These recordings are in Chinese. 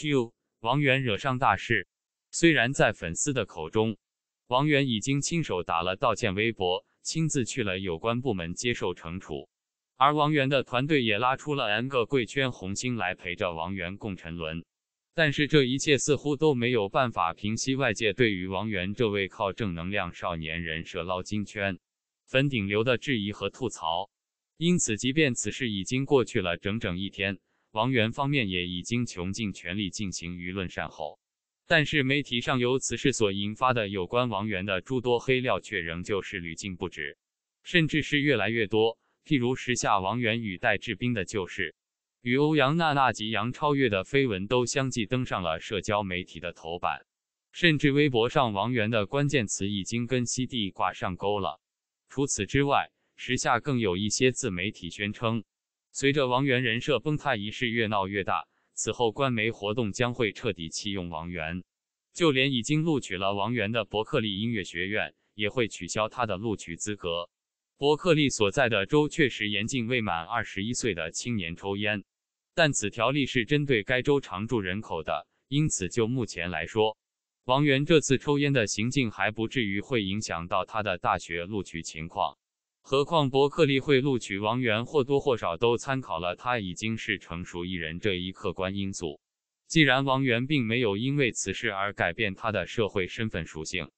q 王源惹上大事，虽然在粉丝的口中，王源已经亲手打了道歉微博，亲自去了有关部门接受惩处，而王源的团队也拉出了 n 个贵圈红星来陪着王源共沉沦，但是这一切似乎都没有办法平息外界对于王源这位靠正能量少年人设捞金圈粉顶流的质疑和吐槽，因此，即便此事已经过去了整整一天。王源方面也已经穷尽全力进行舆论善后，但是媒体上由此事所引发的有关王源的诸多黑料却仍旧是屡禁不止，甚至是越来越多。譬如时下王源与戴志斌的旧事，与欧阳娜娜及杨超越的绯闻都相继登上了社交媒体的头版，甚至微博上王源的关键词已经跟西 d 挂上钩了。除此之外，时下更有一些自媒体宣称。随着王源人设崩塌一事越闹越大，此后官媒活动将会彻底弃用王源，就连已经录取了王源的伯克利音乐学院也会取消他的录取资格。伯克利所在的州确实严禁未满二十一岁的青年抽烟，但此条例是针对该州常住人口的，因此就目前来说，王源这次抽烟的行径还不至于会影响到他的大学录取情况。何况伯克利会录取王源，或多或少都参考了他已经是成熟艺人这一客观因素。既然王源并没有因为此事而改变他的社会身份属性，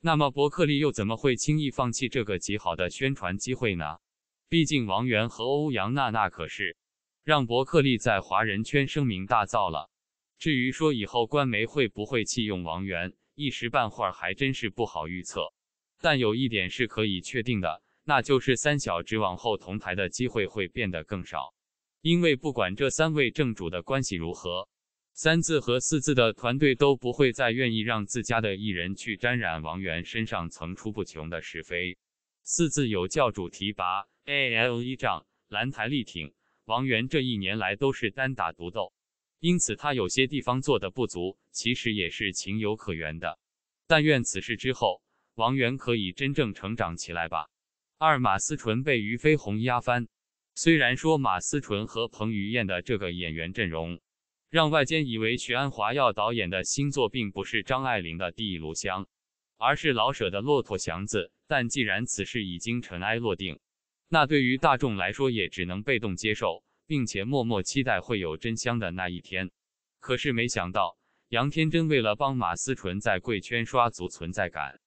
那么伯克利又怎么会轻易放弃这个极好的宣传机会呢？毕竟王源和欧阳娜娜可是让伯克利在华人圈声名大噪了。至于说以后官媒会不会弃用王源，一时半会儿还真是不好预测。但有一点是可以确定的。那就是三小只往后同台的机会会变得更少，因为不管这三位正主的关系如何，三字和四字的团队都不会再愿意让自家的艺人去沾染王源身上层出不穷的是非。四字有教主提拔，ALE 仗蓝台力挺，王源这一年来都是单打独斗，因此他有些地方做的不足，其实也是情有可原的。但愿此事之后，王源可以真正成长起来吧。二马思纯被俞飞鸿压翻，虽然说马思纯和彭于晏的这个演员阵容，让外间以为徐安华要导演的新作并不是张爱玲的第一炉香，而是老舍的《骆驼祥子》。但既然此事已经尘埃落定，那对于大众来说也只能被动接受，并且默默期待会有真香的那一天。可是没想到，杨天真为了帮马思纯在贵圈刷足存在感。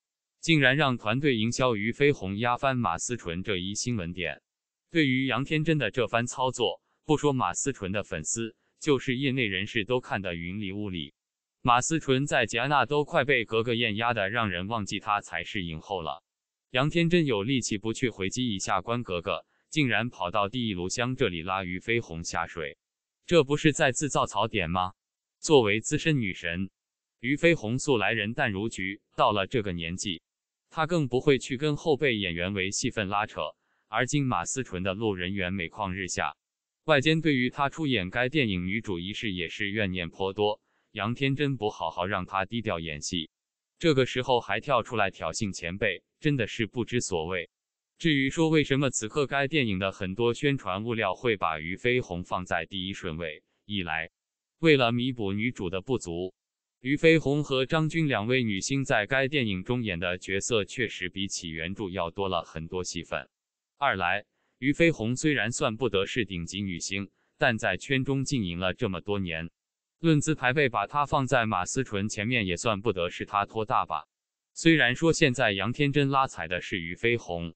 竟然让团队营销于飞鸿压翻马思纯这一新闻点，对于杨天真的这番操作，不说马思纯的粉丝，就是业内人士都看得云里雾里。马思纯在吉安娜都快被格格艳压的，让人忘记她才是影后了。杨天真有力气不去回击一下关格格，竟然跑到第一炉香这里拉于飞鸿下水，这不是在自造槽点吗？作为资深女神，于飞鸿素来人淡如菊，到了这个年纪。他更不会去跟后辈演员为戏份拉扯，而今马思纯的路人缘每况日下，外间对于她出演该电影女主一事也是怨念颇多。杨天真不好好让她低调演戏，这个时候还跳出来挑衅前辈，真的是不知所谓。至于说为什么此刻该电影的很多宣传物料会把于飞鸿放在第一顺位，一来为了弥补女主的不足。俞飞鸿和张军两位女星在该电影中演的角色，确实比起原著要多了很多戏份。二来，俞飞鸿虽然算不得是顶级女星，但在圈中经营了这么多年，论资排辈，把她放在马思纯前面也算不得是她拖大吧。虽然说现在杨天真拉踩的是俞飞鸿，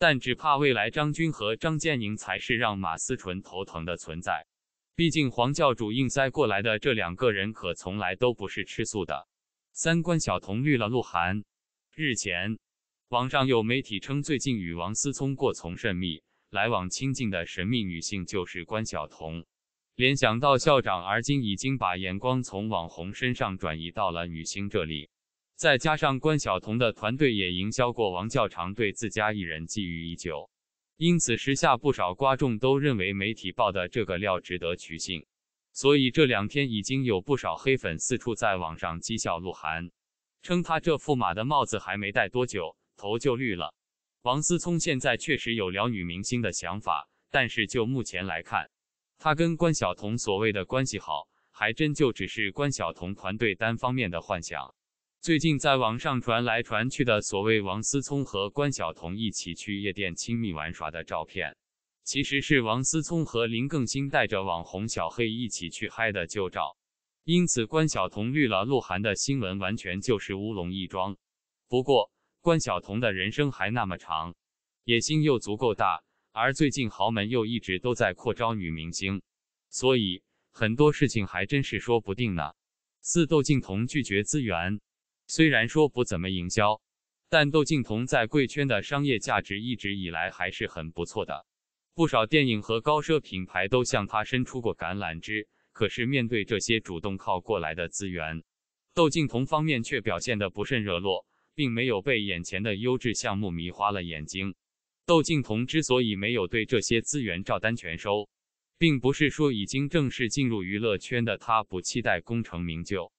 但只怕未来张军和张建宁才是让马思纯头疼的存在。毕竟黄教主硬塞过来的这两个人可从来都不是吃素的。三关晓彤绿了鹿晗。日前，网上有媒体称，最近与王思聪过从甚密、来往亲近的神秘女性就是关晓彤。联想到校长，而今已经把眼光从网红身上转移到了女星这里，再加上关晓彤的团队也营销过王教长，对自家艺人觊觎已久。因此，时下不少瓜众都认为媒体报的这个料值得取信，所以这两天已经有不少黑粉四处在网上讥笑鹿晗，称他这驸马的帽子还没戴多久，头就绿了。王思聪现在确实有聊女明星的想法，但是就目前来看，他跟关晓彤所谓的关系好，还真就只是关晓彤团队单方面的幻想。最近在网上传来传去的所谓王思聪和关晓彤一起去夜店亲密玩耍的照片，其实是王思聪和林更新带着网红小黑一起去嗨的旧照。因此，关晓彤绿了鹿晗的新闻完全就是乌龙一桩。不过，关晓彤的人生还那么长，野心又足够大，而最近豪门又一直都在扩招女明星，所以很多事情还真是说不定呢。四，窦靖童拒绝资源。虽然说不怎么营销，但窦靖童在贵圈的商业价值一直以来还是很不错的。不少电影和高奢品牌都向他伸出过橄榄枝，可是面对这些主动靠过来的资源，窦靖童方面却表现得不甚热络，并没有被眼前的优质项目迷花了眼睛。窦靖童之所以没有对这些资源照单全收，并不是说已经正式进入娱乐圈的他不期待功成名就。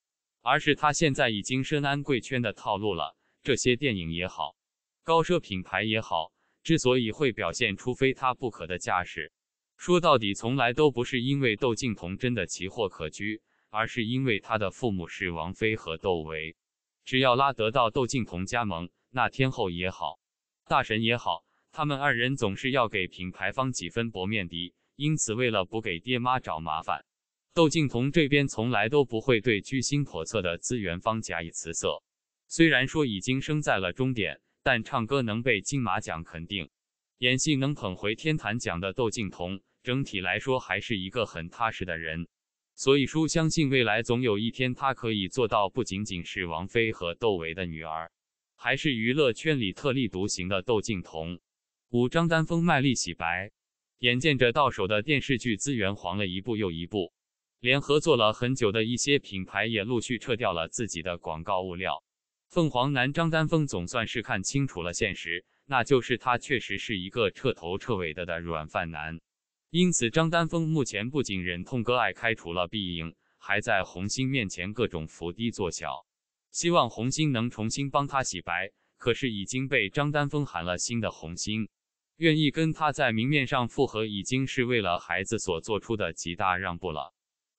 而是他现在已经深谙贵圈的套路了。这些电影也好，高奢品牌也好，之所以会表现出非他不可的架势，说到底从来都不是因为窦靖童真的奇货可居，而是因为他的父母是王菲和窦唯。只要拉得到窦靖童加盟，那天后也好，大神也好，他们二人总是要给品牌方几分薄面的。因此，为了不给爹妈找麻烦。窦靖童这边从来都不会对居心叵测的资源方假以辞色。虽然说已经生在了终点，但唱歌能被金马奖肯定，演戏能捧回天坛奖的窦靖童，整体来说还是一个很踏实的人。所以，叔相信未来总有一天，他可以做到不仅仅是王菲和窦唯的女儿，还是娱乐圈里特立独行的窦靖童。五张丹峰卖力洗白，眼见着到手的电视剧资源黄了一步又一步。连合作了很久的一些品牌也陆续撤掉了自己的广告物料。凤凰男张丹峰总算是看清楚了现实，那就是他确实是一个彻头彻尾的的软饭男。因此，张丹峰目前不仅忍痛割爱开除了毕莹，还在红星面前各种伏低作小，希望红星能重新帮他洗白。可是已经被张丹峰寒了心的红星，愿意跟他在明面上复合，已经是为了孩子所做出的极大让步了。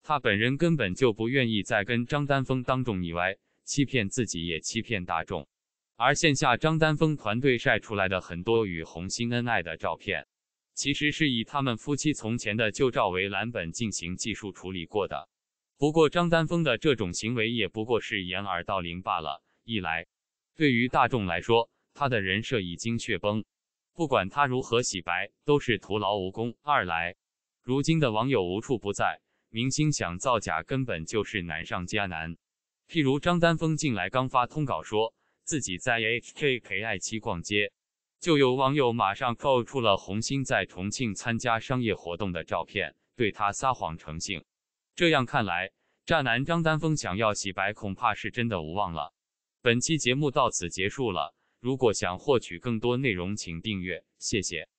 他本人根本就不愿意再跟张丹峰当众腻歪，欺骗自己也欺骗大众。而线下张丹峰团队晒出来的很多与红星恩爱的照片，其实是以他们夫妻从前的旧照为蓝本进行技术处理过的。不过张丹峰的这种行为也不过是掩耳盗铃罢了。一来，对于大众来说，他的人设已经血崩，不管他如何洗白都是徒劳无功；二来，如今的网友无处不在。明星想造假，根本就是难上加难。譬如张丹峰，近来刚发通稿说自己在 HK 陪爱妻逛街，就有网友马上曝出了红星在重庆参加商业活动的照片，对他撒谎成性。这样看来，渣男张丹峰想要洗白，恐怕是真的无望了。本期节目到此结束了，如果想获取更多内容，请订阅，谢谢。